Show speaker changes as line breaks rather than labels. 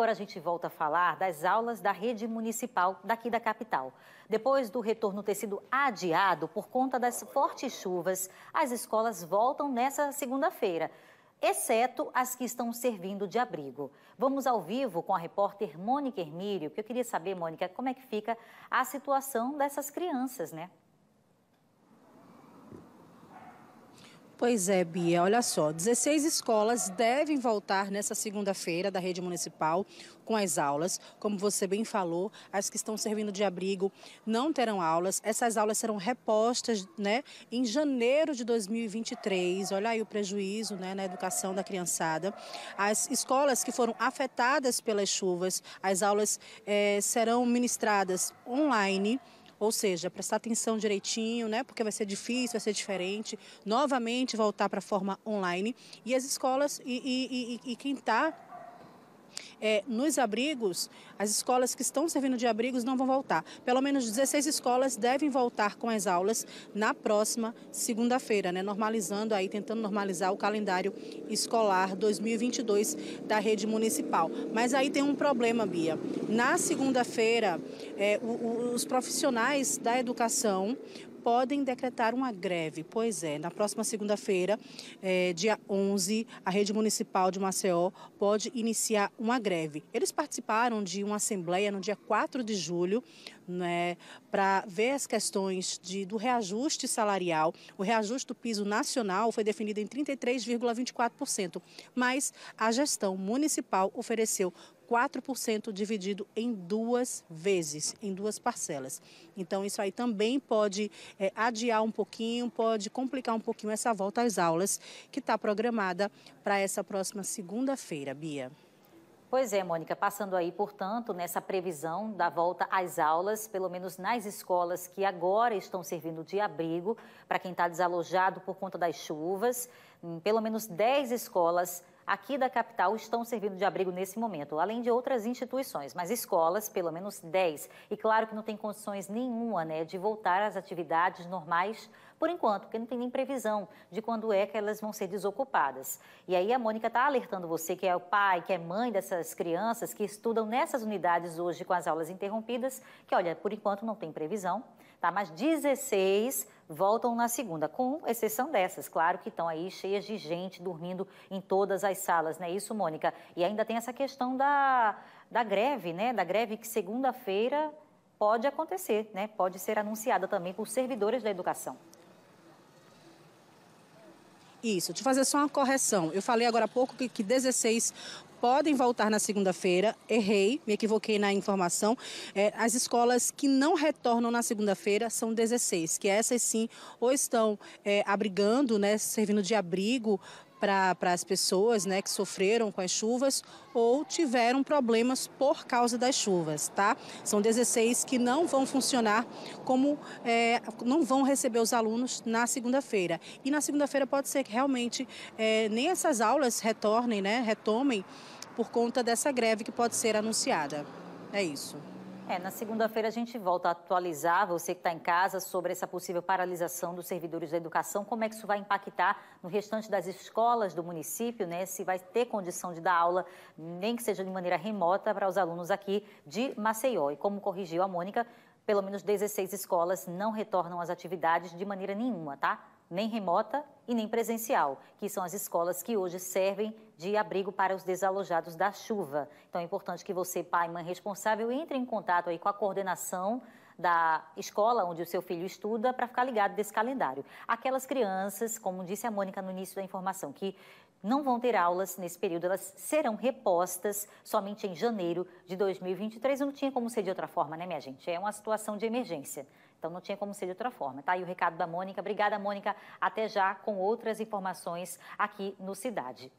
agora a gente volta a falar das aulas da rede municipal daqui da capital. Depois do retorno ter sido adiado por conta das fortes chuvas, as escolas voltam nessa segunda-feira, exceto as que estão servindo de abrigo. Vamos ao vivo com a repórter Mônica Hermílio, que eu queria saber, Mônica, como é que fica a situação dessas crianças, né?
Pois é, Bia, olha só, 16 escolas devem voltar nessa segunda-feira da rede municipal com as aulas. Como você bem falou, as que estão servindo de abrigo não terão aulas. Essas aulas serão repostas, né, em janeiro de 2023. Olha aí o prejuízo, né, na educação da criançada. As escolas que foram afetadas pelas chuvas, as aulas eh, serão ministradas online ou seja, prestar atenção direitinho, né? Porque vai ser difícil, vai ser diferente. Novamente voltar para a forma online. E as escolas e, e, e, e quem está é, nos abrigos, as escolas que estão servindo de abrigos não vão voltar. Pelo menos 16 escolas devem voltar com as aulas na próxima segunda-feira, né? normalizando aí, tentando normalizar o calendário escolar 2022 da rede municipal. Mas aí tem um problema, Bia. Na segunda-feira, é, os profissionais da educação podem decretar uma greve. Pois é, na próxima segunda-feira, é, dia 11, a rede municipal de Maceió pode iniciar uma greve. Eles participaram de uma assembleia no dia 4 de julho né, para ver as questões de, do reajuste salarial. O reajuste do piso nacional foi definido em 33,24%, mas a gestão municipal ofereceu 4% dividido em duas vezes, em duas parcelas. Então, isso aí também pode é, adiar um pouquinho, pode complicar um pouquinho essa volta às aulas que está programada para essa próxima segunda-feira, Bia.
Pois é, Mônica, passando aí, portanto, nessa previsão da volta às aulas, pelo menos nas escolas que agora estão servindo de abrigo para quem está desalojado por conta das chuvas, hum, pelo menos 10 escolas aqui da capital estão servindo de abrigo nesse momento, além de outras instituições, mas escolas, pelo menos 10. E claro que não tem condições nenhuma né, de voltar às atividades normais por enquanto, porque não tem nem previsão de quando é que elas vão ser desocupadas. E aí a Mônica está alertando você, que é o pai, que é mãe dessas crianças que estudam nessas unidades hoje com as aulas interrompidas, que olha, por enquanto não tem previsão tá? Mas 16 voltam na segunda, com exceção dessas, claro que estão aí cheias de gente dormindo em todas as salas, né? Isso, Mônica. E ainda tem essa questão da, da greve, né? Da greve que segunda-feira pode acontecer, né? Pode ser anunciada também por servidores da educação.
Isso, eu fazer só uma correção. Eu falei agora há pouco que, que 16 podem voltar na segunda-feira. Errei, me equivoquei na informação. É, as escolas que não retornam na segunda-feira são 16, que essas sim ou estão é, abrigando, né, servindo de abrigo para as pessoas né, que sofreram com as chuvas ou tiveram problemas por causa das chuvas, tá? São 16 que não vão funcionar como é, não vão receber os alunos na segunda-feira. E na segunda-feira pode ser que realmente é, nem essas aulas retornem, né? Retomem por conta dessa greve
que pode ser anunciada. É isso. É, na segunda-feira a gente volta a atualizar você que está em casa sobre essa possível paralisação dos servidores da educação, como é que isso vai impactar no restante das escolas do município, né? Se vai ter condição de dar aula, nem que seja de maneira remota, para os alunos aqui de Maceió. E como corrigiu a Mônica, pelo menos 16 escolas não retornam às atividades de maneira nenhuma, tá? nem remota e nem presencial, que são as escolas que hoje servem de abrigo para os desalojados da chuva. Então é importante que você, pai, mãe responsável, entre em contato aí com a coordenação da escola onde o seu filho estuda para ficar ligado desse calendário. Aquelas crianças, como disse a Mônica no início da informação, que não vão ter aulas nesse período, elas serão repostas somente em janeiro de 2023. Não tinha como ser de outra forma, né, minha gente? É uma situação de emergência. Então não tinha como ser de outra forma, tá? E o recado da Mônica. Obrigada, Mônica. Até já com outras informações aqui no Cidade.